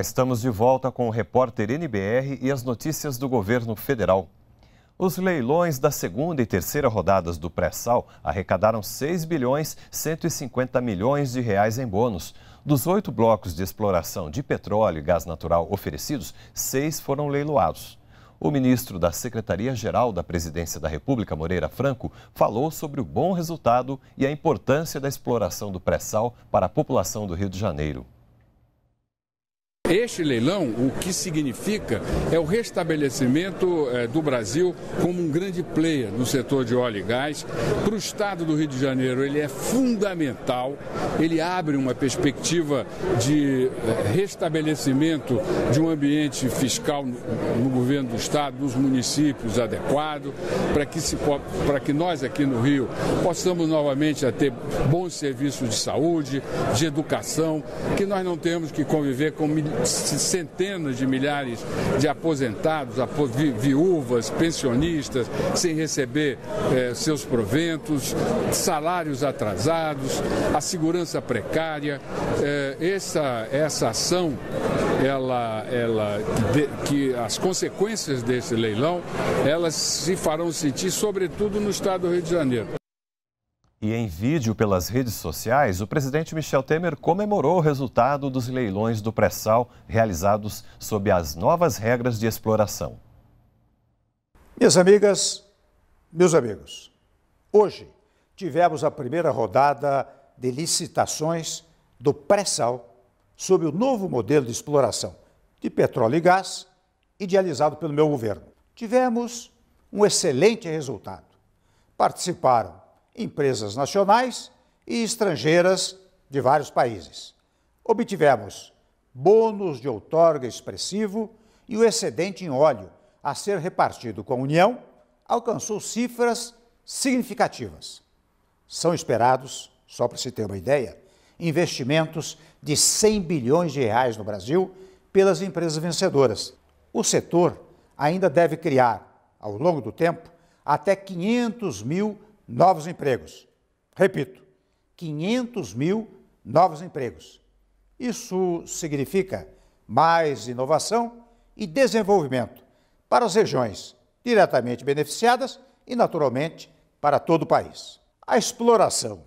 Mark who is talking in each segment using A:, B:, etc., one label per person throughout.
A: estamos de volta com o repórter NBR e as notícias do governo federal. Os leilões da segunda e terceira rodadas do pré-sal arrecadaram 6 bilhões 150 milhões de reais em bônus. Dos oito blocos de exploração de petróleo e gás natural oferecidos, seis foram leiloados. O ministro da Secretaria-Geral da Presidência da República, Moreira Franco, falou sobre o bom resultado e a importância da exploração do pré-sal para a população do Rio de Janeiro.
B: Este leilão, o que significa, é o restabelecimento eh, do Brasil como um grande player no setor de óleo e gás. Para o estado do Rio de Janeiro, ele é fundamental, ele abre uma perspectiva de eh, restabelecimento de um ambiente fiscal no, no governo do estado, nos municípios adequado, para que, se, para que nós aqui no Rio possamos novamente a ter bons serviços de saúde, de educação, que nós não temos que conviver com centenas de milhares de aposentados, viúvas, pensionistas, sem receber eh, seus proventos, salários atrasados, a segurança precária. Eh, essa, essa ação ela, ela de, que as consequências desse leilão elas se farão sentir sobretudo no estado do Rio de Janeiro.
A: E em vídeo pelas redes sociais, o presidente Michel Temer comemorou o resultado dos leilões do pré-sal realizados sob as novas regras de exploração.
C: Minhas amigas, meus amigos, hoje tivemos a primeira rodada de licitações do pré-sal sob o novo modelo de exploração de petróleo e gás idealizado pelo meu governo. Tivemos um excelente resultado. Participaram empresas nacionais e estrangeiras de vários países. Obtivemos bônus de outorga expressivo e o excedente em óleo a ser repartido com a União alcançou cifras significativas. São esperados, só para se ter uma ideia, investimentos de 100 bilhões de reais no Brasil pelas empresas vencedoras. O setor ainda deve criar, ao longo do tempo, até 500 mil novos empregos. Repito, 500 mil novos empregos. Isso significa mais inovação e desenvolvimento para as regiões diretamente beneficiadas e, naturalmente, para todo o país. A exploração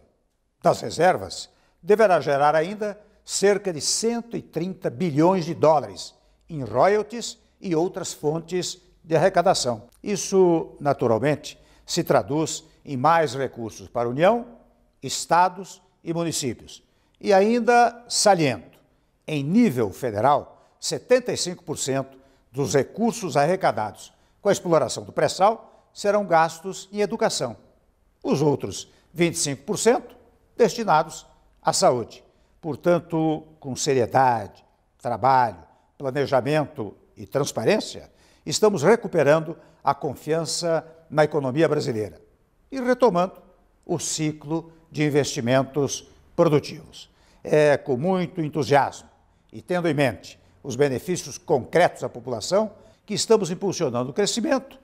C: das reservas deverá gerar ainda cerca de 130 bilhões de dólares em royalties e outras fontes de arrecadação. Isso, naturalmente, se traduz em mais recursos para União, estados e municípios. E ainda saliento, em nível federal, 75% dos recursos arrecadados com a exploração do pré-sal serão gastos em educação. Os outros 25% destinados à saúde. Portanto, com seriedade, trabalho, planejamento e transparência, estamos recuperando a confiança na economia brasileira e retomando o ciclo de investimentos produtivos. É com muito entusiasmo e tendo em mente os benefícios concretos à população que estamos impulsionando o crescimento,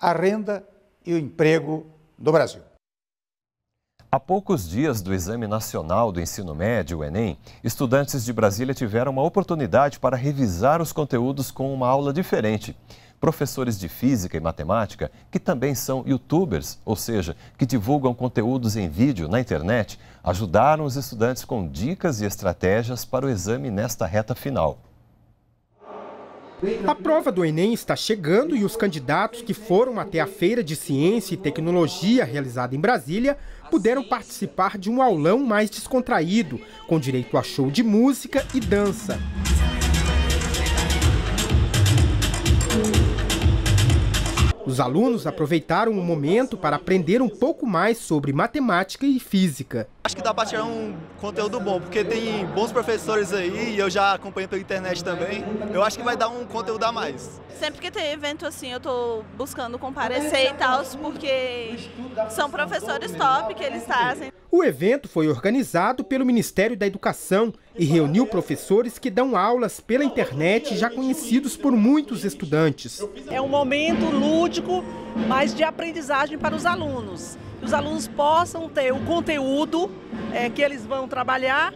C: a renda e o emprego
A: no Brasil. Há poucos dias do Exame Nacional do Ensino Médio, o Enem, estudantes de Brasília tiveram uma oportunidade para revisar os conteúdos com uma aula diferente. Professores de física e matemática, que também são youtubers, ou seja, que divulgam conteúdos em vídeo na internet, ajudaram os estudantes com dicas e estratégias para o exame nesta reta final.
D: A prova do Enem está chegando e os candidatos que foram até a Feira de Ciência e Tecnologia realizada em Brasília puderam participar de um aulão mais descontraído, com direito a show de música e dança. Os alunos aproveitaram o momento para aprender um pouco mais sobre matemática e física. Acho que dá para tirar um conteúdo bom, porque tem bons professores aí e eu já acompanho pela internet também. Eu acho que vai dar um conteúdo a mais.
C: Sempre que tem evento assim, eu tô buscando comparecer e tal, porque são professores top que eles fazem.
D: O evento foi organizado pelo Ministério da Educação e reuniu professores que dão aulas pela internet já conhecidos por muitos estudantes. É um momento lúdico, mas de aprendizagem para os alunos os alunos possam ter o conteúdo é, que eles vão trabalhar,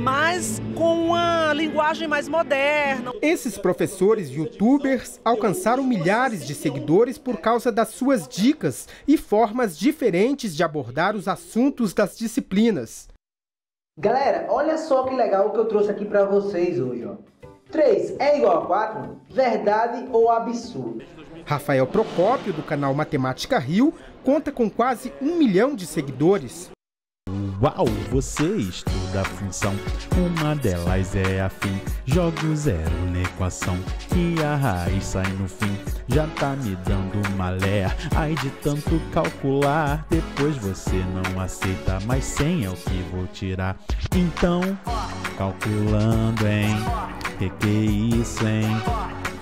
D: mas com uma linguagem mais moderna. Esses professores youtubers alcançaram milhares de seguidores por causa das suas dicas e formas diferentes de abordar os assuntos das disciplinas. Galera, olha só que legal que eu trouxe aqui para vocês hoje, ó. 3 é igual a 4? Verdade ou absurdo? Rafael Procópio, do canal Matemática Rio, conta com quase um milhão de seguidores. Uau, você estuda a função, uma delas é a fim. Jogo zero na equação, e a raiz sai no fim. Já tá me dando malé, ai de tanto calcular. Depois você não aceita, mas sem é o que vou tirar. Então, calculando, hein?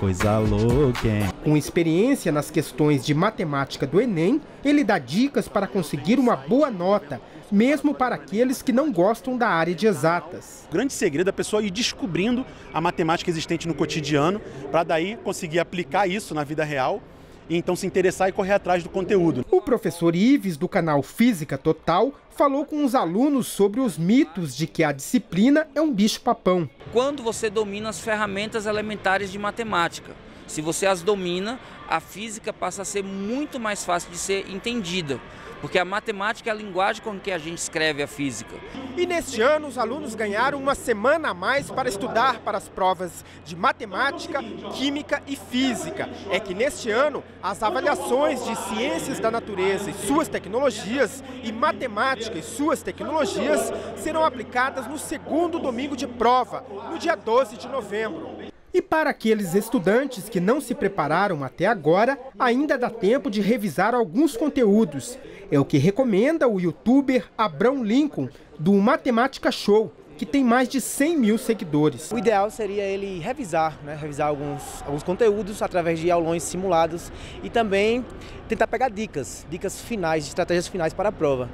D: Coisa louca, hein? Com experiência nas questões de matemática do Enem, ele dá dicas para conseguir uma boa nota, mesmo para aqueles que não gostam da área de exatas. O grande segredo é a pessoa ir descobrindo a matemática existente no cotidiano, para daí conseguir aplicar isso na vida real e então se interessar e correr atrás do conteúdo. O professor Ives, do canal Física Total, falou com os alunos sobre os mitos de que a disciplina é um bicho-papão.
C: Quando você domina as ferramentas elementares de matemática, se você as domina, a física passa a ser muito mais fácil de ser entendida porque a matemática é a linguagem com que a gente escreve a física.
D: E neste ano, os alunos ganharam uma semana a mais para estudar para as provas de matemática, química e física. É que neste ano, as avaliações de ciências da natureza e suas tecnologias e matemática e suas tecnologias serão aplicadas no segundo domingo de prova, no dia 12 de novembro. E para aqueles estudantes que não se prepararam até agora, ainda dá tempo de revisar alguns conteúdos. É o que recomenda o youtuber Abrão Lincoln, do Matemática Show, que tem mais de 100 mil seguidores. O ideal seria ele revisar, né? revisar alguns, alguns conteúdos através de aulões simulados e também tentar pegar dicas, dicas finais, estratégias finais para a prova.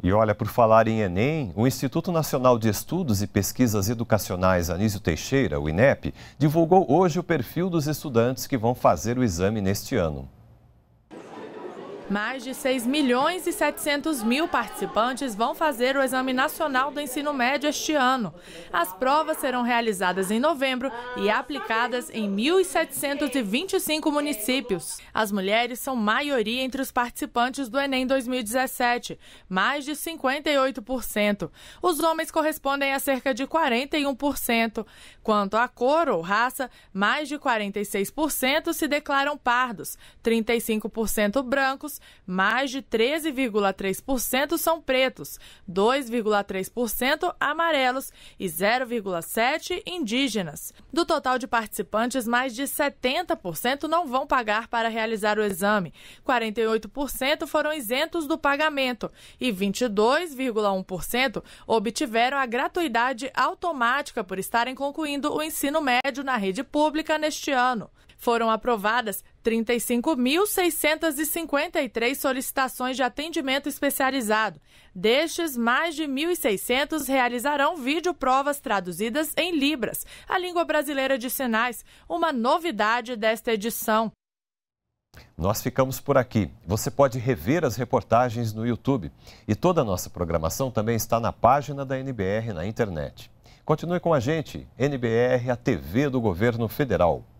A: E olha, por falar em Enem, o Instituto Nacional de Estudos e Pesquisas Educacionais Anísio Teixeira, o INEP, divulgou hoje o perfil dos estudantes que vão fazer o exame neste ano.
B: Mais de 6 milhões e 700 mil participantes vão fazer o Exame Nacional do Ensino Médio este ano. As provas serão realizadas em novembro e aplicadas em 1.725 municípios. As mulheres são maioria entre os participantes do Enem 2017, mais de 58%. Os homens correspondem a cerca de 41%. Quanto à cor ou raça, mais de 46% se declaram pardos, 35% brancos mais de 13,3% são pretos, 2,3% amarelos e 0,7% indígenas. Do total de participantes, mais de 70% não vão pagar para realizar o exame, 48% foram isentos do pagamento e 22,1% obtiveram a gratuidade automática por estarem concluindo o ensino médio na rede pública neste ano. Foram aprovadas 35.653 solicitações de atendimento especializado. Destes, mais de 1.600 realizarão videoprovas traduzidas em Libras, a língua brasileira de sinais, uma novidade desta edição.
A: Nós ficamos por aqui. Você pode rever as reportagens no YouTube. E toda a nossa programação também está na página da NBR na internet. Continue com a gente, NBR, a TV do Governo Federal.